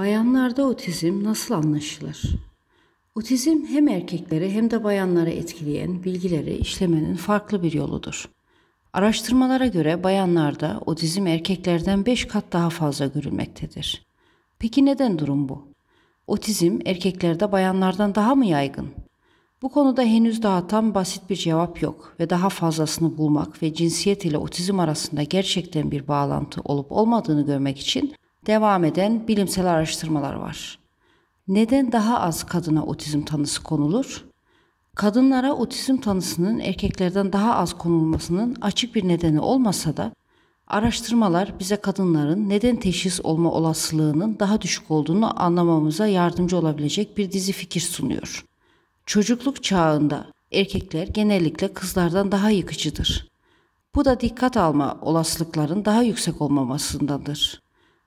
Bayanlarda otizm nasıl anlaşılır? Otizm hem erkekleri hem de bayanları etkileyen bilgileri işlemenin farklı bir yoludur. Araştırmalara göre bayanlarda otizm erkeklerden 5 kat daha fazla görülmektedir. Peki neden durum bu? Otizm erkeklerde bayanlardan daha mı yaygın? Bu konuda henüz daha tam basit bir cevap yok ve daha fazlasını bulmak ve cinsiyet ile otizm arasında gerçekten bir bağlantı olup olmadığını görmek için devam eden bilimsel araştırmalar var. Neden daha az kadına otizm tanısı konulur? Kadınlara otizm tanısının erkeklerden daha az konulmasının açık bir nedeni olmasa da araştırmalar bize kadınların neden teşhis olma olasılığının daha düşük olduğunu anlamamıza yardımcı olabilecek bir dizi fikir sunuyor. Çocukluk çağında erkekler genellikle kızlardan daha yıkıcıdır. Bu da dikkat alma olasılıkların daha yüksek olmamasındandır.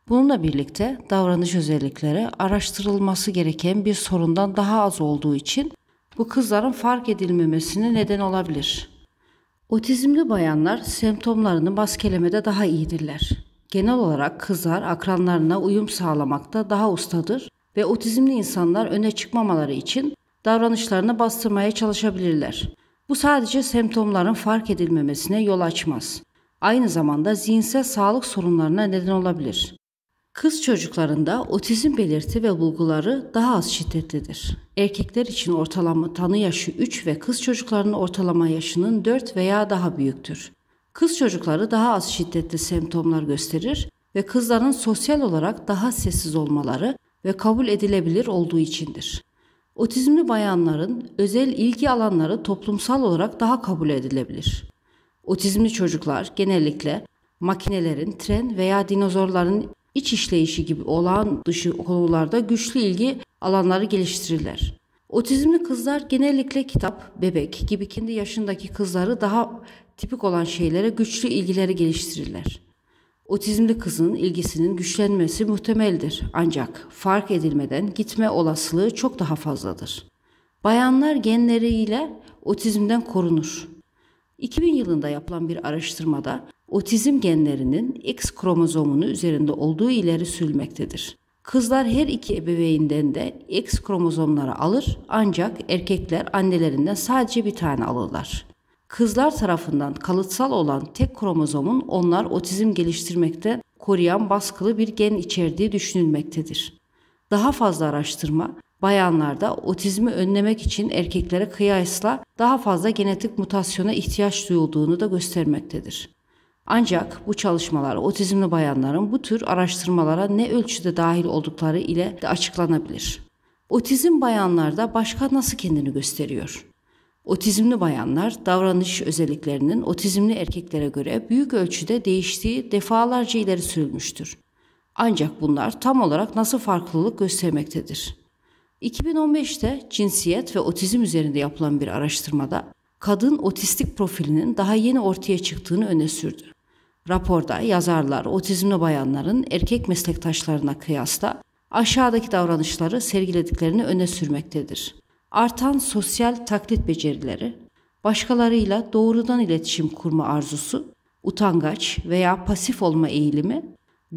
Bununla birlikte davranış özellikleri araştırılması gereken bir sorundan daha az olduğu için bu kızların fark edilmemesine neden olabilir. Otizmli bayanlar semptomlarını maskelemede daha iyidirler. Genel olarak kızlar akranlarına uyum sağlamakta daha ustadır ve otizmli insanlar öne çıkmamaları için davranışlarını bastırmaya çalışabilirler. Bu sadece semptomların fark edilmemesine yol açmaz. Aynı zamanda zihinsel sağlık sorunlarına neden olabilir. Kız çocuklarında otizm belirti ve bulguları daha az şiddetlidir. Erkekler için ortalama tanı yaşı 3 ve kız çocuklarının ortalama yaşının 4 veya daha büyüktür. Kız çocukları daha az şiddetli semptomlar gösterir ve kızların sosyal olarak daha sessiz olmaları ve kabul edilebilir olduğu içindir. Otizmli bayanların özel ilgi alanları toplumsal olarak daha kabul edilebilir. Otizmli çocuklar genellikle makinelerin, tren veya dinozorların iç işleyişi gibi olan dışı konularda güçlü ilgi alanları geliştirirler. Otizmli kızlar genellikle kitap, bebek gibi kendi yaşındaki kızları daha tipik olan şeylere güçlü ilgileri geliştirirler. Otizmli kızın ilgisinin güçlenmesi muhtemeldir ancak fark edilmeden gitme olasılığı çok daha fazladır. Bayanlar genleriyle otizmden korunur. 2000 yılında yapılan bir araştırmada otizm genlerinin X kromozomunu üzerinde olduğu ileri sürülmektedir. Kızlar her iki ebeveynden de X kromozomları alır ancak erkekler annelerinden sadece bir tane alırlar. Kızlar tarafından kalıtsal olan tek kromozomun onlar otizm geliştirmekte koruyan baskılı bir gen içerdiği düşünülmektedir. Daha fazla araştırma bayanlarda otizmi önlemek için erkeklere kıyasla daha fazla genetik mutasyona ihtiyaç duyulduğunu da göstermektedir. Ancak bu çalışmalar otizmli bayanların bu tür araştırmalara ne ölçüde dahil oldukları ile de açıklanabilir. Otizm bayanlarda başka nasıl kendini gösteriyor? Otizmli bayanlar davranış özelliklerinin otizmli erkeklere göre büyük ölçüde değiştiği defalarca ileri sürülmüştür. Ancak bunlar tam olarak nasıl farklılık göstermektedir? 2015'te cinsiyet ve otizm üzerinde yapılan bir araştırmada kadın otistik profilinin daha yeni ortaya çıktığını öne sürdü. Raporda yazarlar otizmli bayanların erkek meslektaşlarına kıyasla aşağıdaki davranışları sergilediklerini öne sürmektedir. Artan sosyal taklit becerileri, başkalarıyla doğrudan iletişim kurma arzusu, utangaç veya pasif olma eğilimi,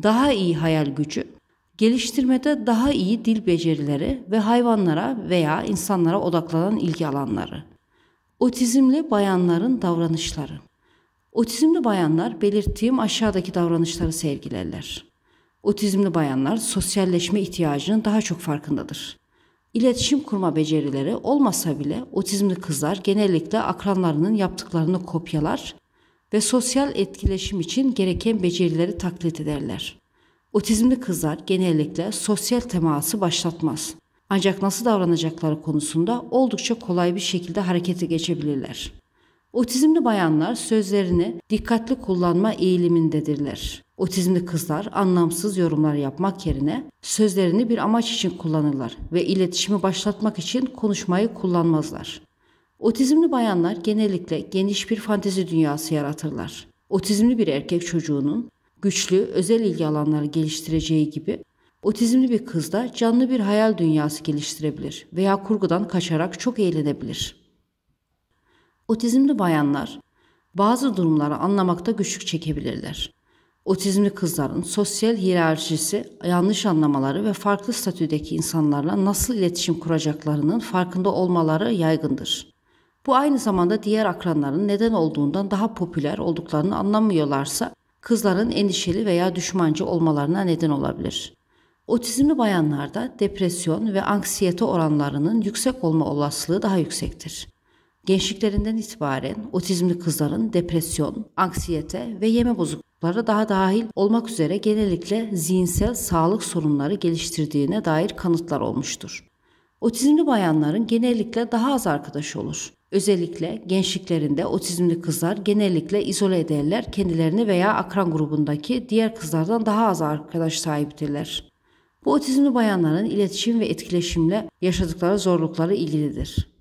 daha iyi hayal gücü, geliştirmede daha iyi dil becerileri ve hayvanlara veya insanlara odaklanan ilgi alanları. Otizmli bayanların davranışları Otizmli bayanlar belirttiğim aşağıdaki davranışları sergilerler. Otizmli bayanlar sosyalleşme ihtiyacının daha çok farkındadır. İletişim kurma becerileri olmasa bile otizmli kızlar genellikle akranlarının yaptıklarını kopyalar ve sosyal etkileşim için gereken becerileri taklit ederler. Otizmli kızlar genellikle sosyal teması başlatmaz. Ancak nasıl davranacakları konusunda oldukça kolay bir şekilde harekete geçebilirler. Otizmli bayanlar sözlerini dikkatli kullanma eğilimindedirler. Otizmli kızlar anlamsız yorumlar yapmak yerine sözlerini bir amaç için kullanırlar ve iletişimi başlatmak için konuşmayı kullanmazlar. Otizmli bayanlar genellikle geniş bir fantezi dünyası yaratırlar. Otizmli bir erkek çocuğunun güçlü özel ilgi alanları geliştireceği gibi otizmli bir kız da canlı bir hayal dünyası geliştirebilir veya kurgudan kaçarak çok eğlenebilir.'' Otizmli bayanlar bazı durumları anlamakta güçlük çekebilirler. Otizmli kızların sosyal hiyerarşisi, yanlış anlamaları ve farklı statüdeki insanlarla nasıl iletişim kuracaklarının farkında olmaları yaygındır. Bu aynı zamanda diğer akranların neden olduğundan daha popüler olduklarını anlamıyorlarsa kızların endişeli veya düşmancı olmalarına neden olabilir. Otizmli bayanlarda depresyon ve anksiyete oranlarının yüksek olma olasılığı daha yüksektir. Gençliklerinden itibaren otizmli kızların depresyon, anksiyete ve yeme bozuklukları daha dahil olmak üzere genellikle zihinsel sağlık sorunları geliştirdiğine dair kanıtlar olmuştur. Otizmli bayanların genellikle daha az arkadaşı olur. Özellikle gençliklerinde otizmli kızlar genellikle izole ederler, kendilerini veya akran grubundaki diğer kızlardan daha az arkadaş sahiptirler. Bu otizmli bayanların iletişim ve etkileşimle yaşadıkları zorlukları ilgilidir.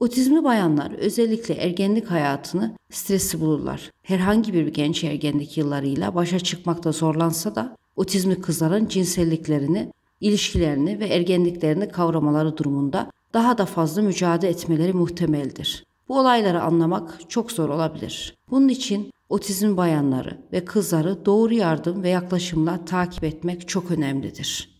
Otizmli bayanlar özellikle ergenlik hayatını stresli bulurlar. Herhangi bir genç ergenlik yıllarıyla başa çıkmakta zorlansa da otizmli kızların cinselliklerini, ilişkilerini ve ergenliklerini kavramaları durumunda daha da fazla mücadele etmeleri muhtemeldir. Bu olayları anlamak çok zor olabilir. Bunun için otizm bayanları ve kızları doğru yardım ve yaklaşımla takip etmek çok önemlidir.